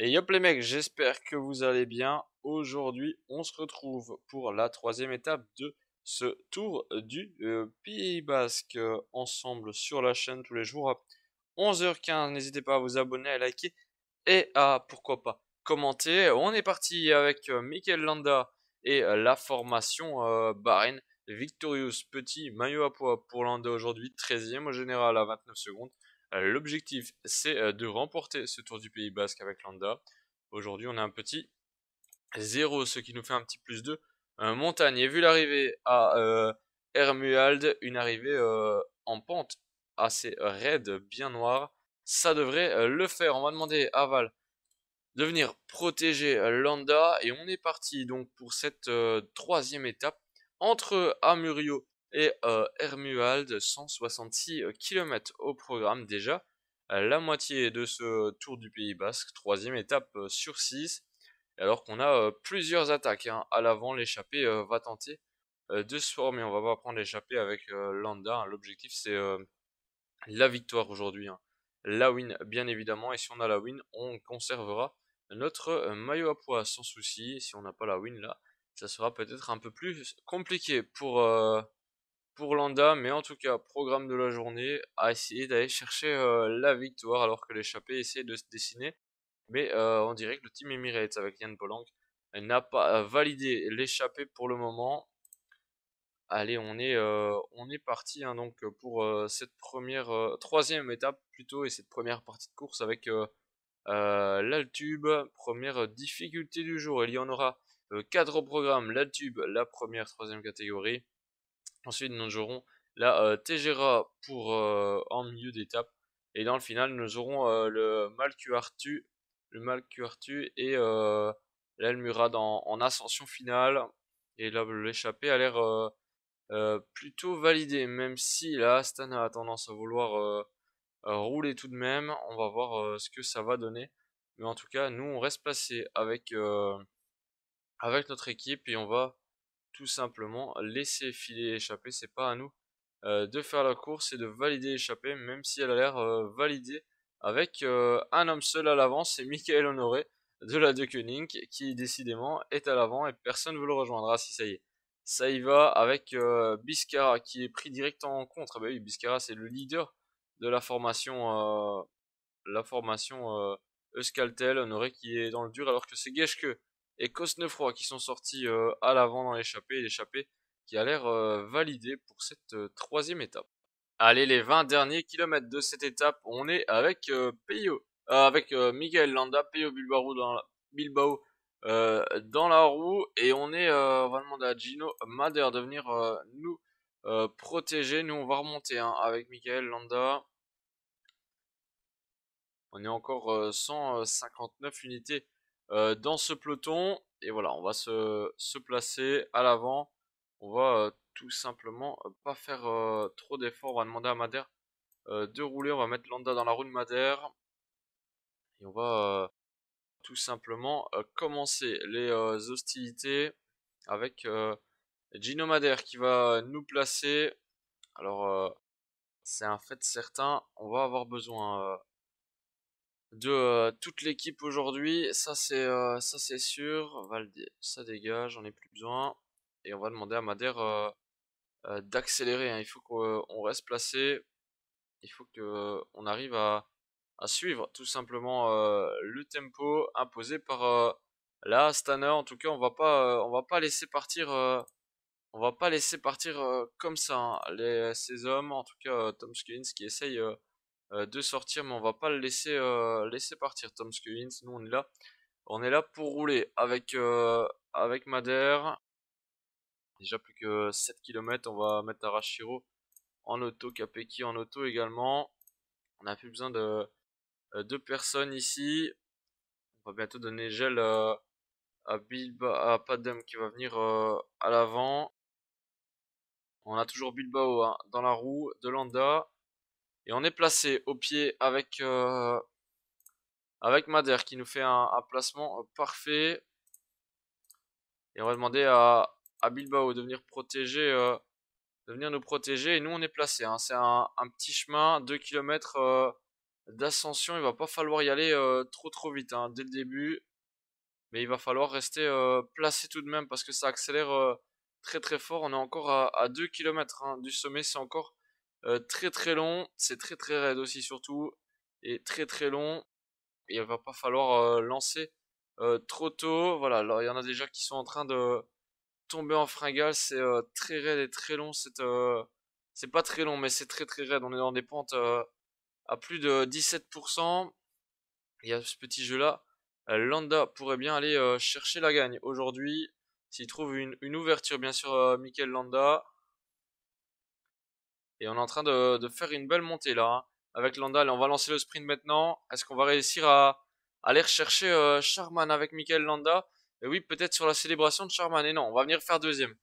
Et hop les mecs, j'espère que vous allez bien. Aujourd'hui, on se retrouve pour la troisième étape de ce tour du euh, Pays Basque ensemble sur la chaîne tous les jours à 11h15. N'hésitez pas à vous abonner, à liker et à, pourquoi pas, commenter. On est parti avec euh, Landa et euh, la formation euh, Bahrain Victorious. Petit maillot à poids pour Landa aujourd'hui, 13e au général à 29 secondes. Euh, l'objectif, c'est euh, de remporter ce Tour du Pays Basque avec Landa. Aujourd'hui, on a un petit 0, ce qui nous fait un petit plus de euh, montagne, et vu l'arrivée à Hermuald, une arrivée en pente assez raide, bien noire, ça devrait le faire. On va demander à Val de venir protéger Landa, et on est parti donc pour cette troisième étape entre Amurio et Hermuald 166 euh, km au programme déjà. Euh, la moitié de ce tour du Pays Basque, troisième étape euh, sur 6. Alors qu'on a plusieurs attaques hein. à l'avant, l'échappée va tenter de se former. On va voir prendre l'échappée avec Landa. Hein. L'objectif c'est la victoire aujourd'hui. Hein. La win bien évidemment. Et si on a la win, on conservera notre maillot à poids sans souci. Si on n'a pas la win là, ça sera peut-être un peu plus compliqué pour pour Landa, mais en tout cas, programme de la journée, a essayer d'aller chercher euh, la victoire alors que l'échappée essaie de se dessiner. Mais on euh, dirait que le team Emirates avec Yann Polang n'a pas euh, validé l'échappée pour le moment. Allez, on est, on est parti hein, donc pour cette première, troisième étape plutôt et cette première partie de course avec l'Altube. Première difficulté du jour, il y en aura quatre programmes programme. L'Altube, la première, troisième catégorie. Ensuite, nous aurons la euh, pour en milieu d'étape. Et dans le final, nous aurons le Malcuartu, le Malcuartu et l'Elmurad en, ascension finale. Et là, l'échappée a l'air plutôt validée, même si là, Stan a tendance à vouloir rouler tout de même. On va voir ce que ça va donner. Mais en tout cas, nous, on reste placé avec, avec notre équipe et on va tout simplement laisser filer échapper. C'est pas à nous euh, de faire la course et de valider échapper, même si elle a l'air euh, validée avec euh, un homme seul à l'avant, c'est Michael Honoré de la De qui décidément est à l'avant et personne ne veut le rejoindra ah, si ça y est, ça y va avec Biscara qui est pris direct en contre. Ah bah oui, Biscara c'est le leader de la formation, la formation Euskaltel, Honoré qui est dans le dur alors que c'est que et Cosnefroy qui sont sortis euh, à l'avant dans l'échappée, l'échappée qui a l'air euh, validée pour cette euh, troisième étape. Allez, les 20 derniers kilomètres de cette étape, on est avec Peyo. avec Miguel Landa, Pio Bilbao dans la, Bilbao, dans la roue, et on est, on va à Gino Mader de venir nous protéger. Nous, on va remonter hein, avec Miguel Landa. On est encore 159 unités euh, dans ce peloton. Et voilà, on va se, placer à l'avant. On va euh, tout simplement euh, pas faire trop d'efforts. On va demander à Madère de rouler. On va mettre Landa dans la roue de Madère. Et on va tout simplement commencer les hostilités avec Gino Madère qui va nous placer. Alors, c'est un fait certain. On va avoir besoin de euh, toute l'équipe aujourd'hui. Ça c'est euh, ça c'est sûr. ça dégage, j'en ai plus besoin. Et on va demander à Madère euh, d'accélérer. Hein. Il faut qu'on reste placé. Il faut qu'on arrive à, à, suivre tout simplement le tempo imposé par la Stanner. En tout cas, on va pas on va pas laisser partir. on va pas laisser partir comme ça hein, les, ces hommes, en tout cas Tom Skins qui essaye euh, de sortir, mais on va pas le laisser, euh, laisser partir. Tom Skewins nous on est là. On est là pour rouler avec, euh, avec Madère. Déjà plus que 7 km, on va mettre Arashiro en auto, Kapeki en auto également. On a plus besoin de deux personnes ici. On va bientôt donner gel à, à, Bilba, à Padem qui va venir à l'avant. On a toujours Bilbao hein, dans la roue de Landa. Et on est placé au pied avec, euh, avec Madère qui nous fait un, placement euh, parfait. Et on va demander à, à Bilbao de venir, protéger, euh, de venir nous protéger. Et nous, on est placé. Hein. C'est un, petit chemin, 2 km d'ascension. Il va pas falloir y aller trop trop vite hein, dès le début. Mais il va falloir rester placé tout de même parce que ça accélère très très fort. On est encore à, 2 km hein, du sommet. C'est encore euh, très très long, c'est très très raide aussi surtout, et très très long. Il va pas falloir lancer trop tôt. Voilà, alors il y en a déjà qui sont en train de tomber en fringale. C'est très raide et très long. C'est pas très long, mais c'est très très raide. On est dans des pentes à plus de 17%. Il y a ce petit jeu là. Euh, Landa pourrait bien aller chercher la gagne aujourd'hui. S'il trouve une, ouverture, bien sûr, Michael Landa. Et on est en train de, faire une belle montée là. avec Landa. on va lancer le sprint maintenant. Est-ce qu'on va réussir à, aller rechercher Charman euh, avec Michael Landa Et oui, peut-être sur la célébration de Charman. Et non, on va venir faire deuxième.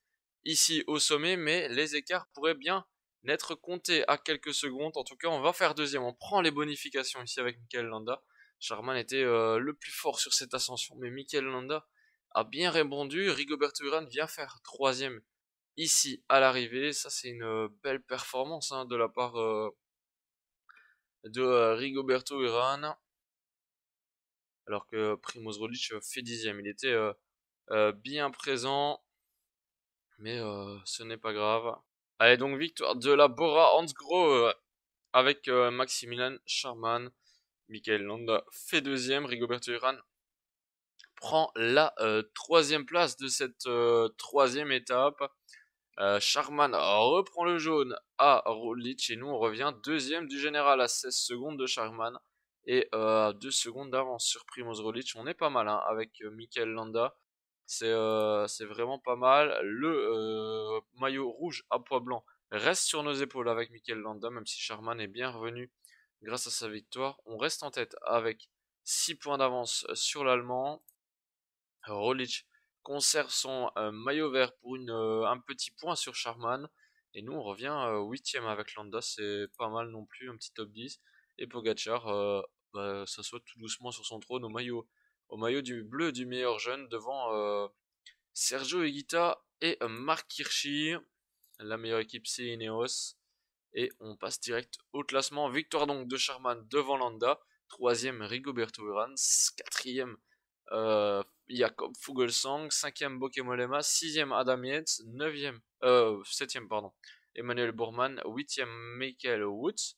Ici au sommet, mais les écarts pourraient bien être comptés à quelques secondes. En tout cas, on va faire deuxième. On prend les bonifications ici avec Michael Landa. Charman était euh, le plus fort sur cette ascension, mais Michael Landa a bien répondu. Rigoberto Urán vient faire troisième ici à l'arrivée. Ça, c'est une belle performance hein, de la part de Rigoberto Iran. Alors que Primoz Rodic fait dixième. Il était bien présent, mais ce n'est pas grave. Allez, donc victoire de la Bora Hansgrohe avec Maximilian Charman. Michael Landa fait deuxième. Rigoberto Iran prend la troisième place de cette troisième étape. Charman euh, reprend le jaune à ah, Rolich et nous on revient deuxième du général à 16 secondes de Charman et euh, 2 secondes d'avance sur Primoz Rolich On est pas mal hein, avec euh, Mikel Landa. Euh, c'est vraiment pas mal. Le maillot rouge à poids blanc reste sur nos épaules avec Mikel Landa, même si Charman est bien revenu grâce à sa victoire. On reste en tête avec 6 points d'avance sur l'Allemand. Rolich conserve son euh, maillot vert pour une, euh, un petit point sur Charman. Et nous, on revient euh, huitième avec Landa, c'est pas mal non plus, un petit top 10. Et Pogachar bah, s'assoit tout doucement sur son trône au maillot, au maillot du bleu du meilleur jeune devant Sergio Higuita et Marc Kirschi, La meilleure équipe, c'est Ineos. Et on passe direct au classement. Victoire donc de Charman devant Landa. Troisième, Rigoberto Urán Quatrième, Jakob Fugelsang, 5e Bokemolema, 6e Adam Yates, 9e, 7e, euh, pardon, Emmanuel Bourman, 8e Michael Woods,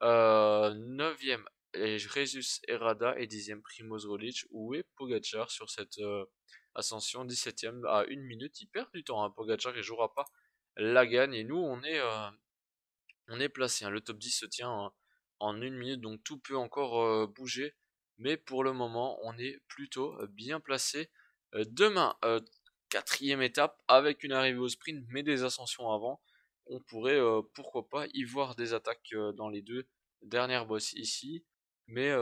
9e euh, Jesus Errada et 10e Primoz Rolic. Où est Pogacar sur cette euh, ascension 17e à 1 minute Il perd du temps. Hein. Pogacar ne jouera pas la gagne. Et nous, on est, placé. Hein, le top 10 se tient en 1 minute. Donc tout peut encore bouger mais pour le moment on est plutôt euh, bien placé. Euh, demain, euh, quatrième étape avec une arrivée au sprint mais des ascensions avant. On pourrait pourquoi pas y voir des attaques dans les deux dernières bosses ici. Mais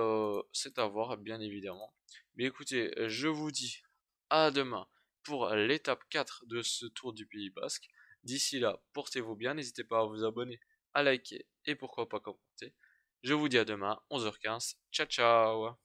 c'est à voir bien évidemment. Mais écoutez, je vous dis à demain pour l'étape 4 de ce tour du Pays Basque. D'ici là, portez-vous bien, n'hésitez pas à vous abonner, à liker et pourquoi pas commenter. Je vous dis à demain, 11h15. Ciao ciao